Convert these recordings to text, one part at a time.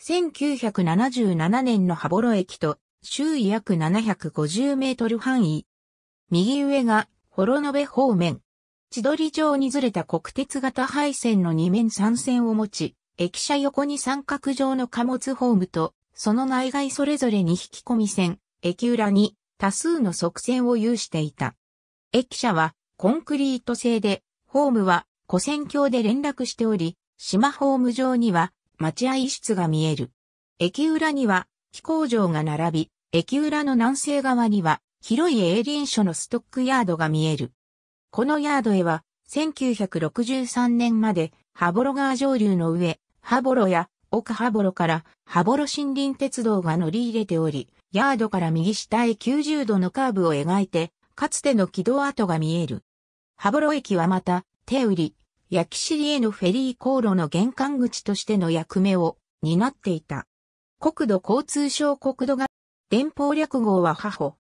1977年の羽幌駅と周囲約750メートル範囲。右上が幌延方面。千鳥町にずれた国鉄型配線の2面3線を持ち、駅舎横に三角状の貨物ホームと、その内外それぞれに引き込み線、駅裏に多数の側線を有していた。駅舎はコンクリート製で、ホームは古線橋で連絡しており、島ホーム上には待合室が見える。駅裏には飛行場が並び、駅裏の南西側には広い営林所のストックヤードが見える。このヤードへは1963年までハボロ川上流の上、ハボロや奥ハボロからハボロ森林鉄道が乗り入れており、ヤードから右下へ90度のカーブを描いて、かつての軌道跡が見える。ハボロ駅はまた、手売り、焼き尻へのフェリー航路の玄関口としての役目を担っていた。国土交通省国土が、電報略号はハホ。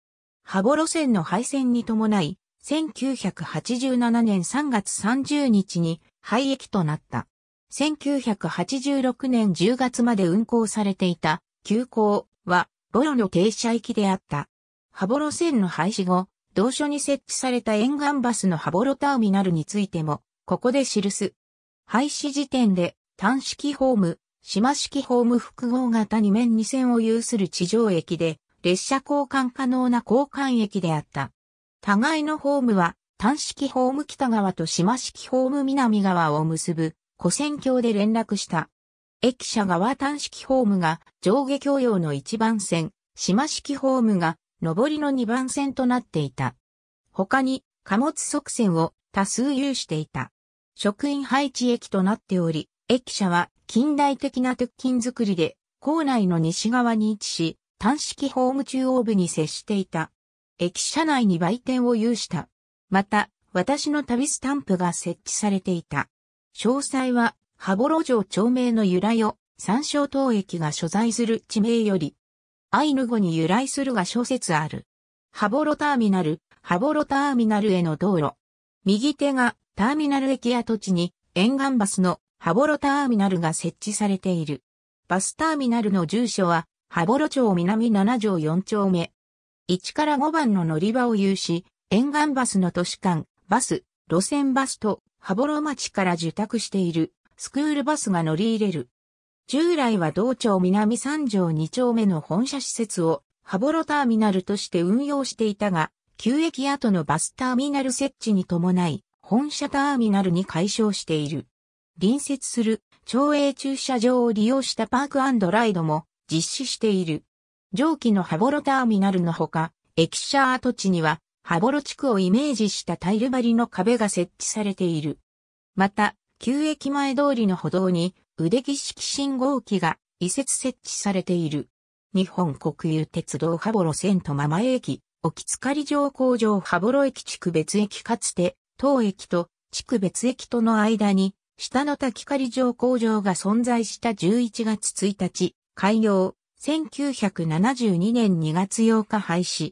ハボ路線の廃線に伴い、1987年3月30日に廃駅となった。1986年10月まで運行されていた、急行は、ボロの停車駅であった。ハボ路線の廃止後、同所に設置された沿岸バスのハボロターミナルについても、ここで記す。廃止時点で単式ホーム、島式ホーム複合型2面2線を有する地上駅で、列車交換可能な交換駅であった。互いのホームは、単式ホーム北側と島式ホーム南側を結ぶ、古線橋で連絡した。駅舎側単式ホームが上下共用の1番線、島式ホームが上りの2番線となっていた。他に貨物側線を多数有していた。職員配置駅となっており、駅舎は近代的な鉄筋造りで、校内の西側に位置し、単式ホーム中央部に接していた。駅舎内に売店を有した。また、私の旅スタンプが設置されていた。詳細は、羽幌城町名の由来を、山椒島駅が所在する地名より、アイヌ語に由来するが小説ある。羽幌ターミナル、羽幌ターミナルへの道路。右手がターミナル駅跡地に沿岸バスの羽幌ターミナルが設置されている。バスターミナルの住所は、羽幌町南7条4丁目。1から5番の乗り場を有し、沿岸バスの都市間、バス、路線バスと、羽幌町から受託している、スクールバスが乗り入れる。従来は同町南3条2丁目の本社施設を、羽幌ターミナルとして運用していたが、旧駅跡のバスターミナル設置に伴い、本社ターミナルに解消している。隣接する町営駐車場を利用したパークライドも実施している。上記の羽幌ターミナルのほか、駅舎跡地には羽幌地区をイメージしたタイル張りの壁が設置されている。また、旧駅前通りの歩道に腕木式信号機が移設設置されている。日本国有鉄道羽幌線とママ駅、沖津城工場羽幌駅地区別駅かつて当駅と地区別駅との間に、下の滝狩城工場が存在した11月1日、開業、1972年2月8日廃止。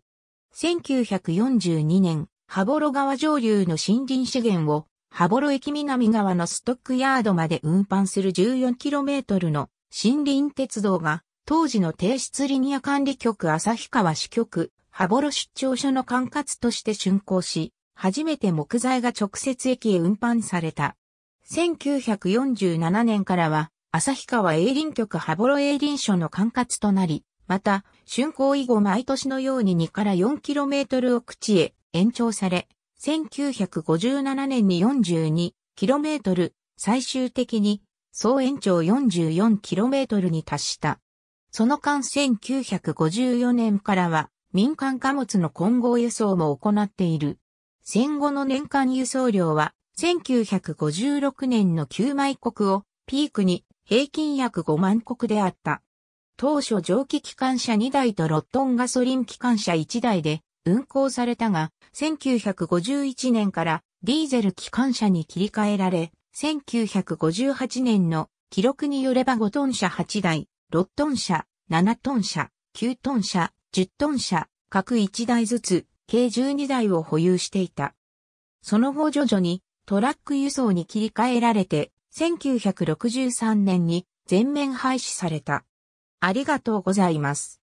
1942年、羽幌川上流の森林資源を、羽幌駅南側のストックヤードまで運搬する 14km の森林鉄道が、当時の停出リニア管理局旭川支局、羽幌出張所の管轄として竣工し、初めて木材が直接駅へ運搬された。1947年からは、旭川営林局羽幌営林所の管轄となり、また、竣工以後毎年のように2から 4km を口へ延長され、1957年に 42km、最終的に総延長 44km に達した。その間1954年からは民間貨物の混合輸送も行っている。戦後の年間輸送量は、1956年の9枚国をピークに平均約5万国であった。当初蒸気機関車2台とロットンガソリン機関車1台で運行されたが、1951年からディーゼル機関車に切り替えられ、1958年の記録によれば5トン車8台、6トン車、7トン車、9トン車、10トン車、各1台ずつ計12台を保有していた。その後徐々にトラック輸送に切り替えられて、1963年に全面廃止された。ありがとうございます。